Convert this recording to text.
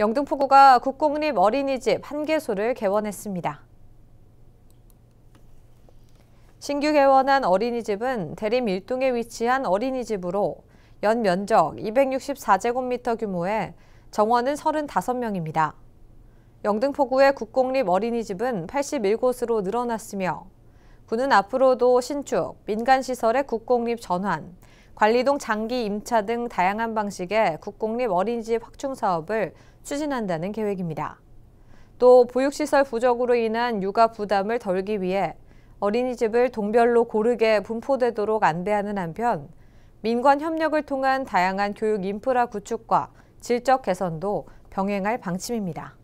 영등포구가 국공립 어린이집 한개소를 개원했습니다. 신규 개원한 어린이집은 대림 일동에 위치한 어린이집으로 연 면적 264제곱미터 규모에 정원은 35명입니다. 영등포구의 국공립 어린이집은 81곳으로 늘어났으며 구는 앞으로도 신축, 민간시설의 국공립 전환, 관리동 장기 임차 등 다양한 방식의 국공립 어린이집 확충 사업을 추진한다는 계획입니다. 또 보육시설 부족으로 인한 육아 부담을 덜기 위해 어린이집을 동별로 고르게 분포되도록 안배하는 한편 민관 협력을 통한 다양한 교육 인프라 구축과 질적 개선도 병행할 방침입니다.